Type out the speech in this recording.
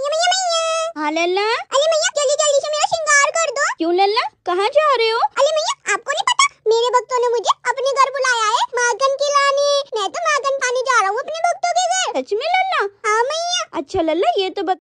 हाँ लल्ला अरे मैया जल्दी जल्दी से मेरा श्रृंगार कर दो क्यों लल्ला कहाँ जा रहे हो अरे मैया आपको नहीं पता मेरे भक्तों ने मुझे अपने घर बुलाया है माखन रानी मैं तो माखन पानी जा रहा हूँ अपने भक्तों के घर सच में लल्ला हाँ मैया अच्छा लल्ला ये तो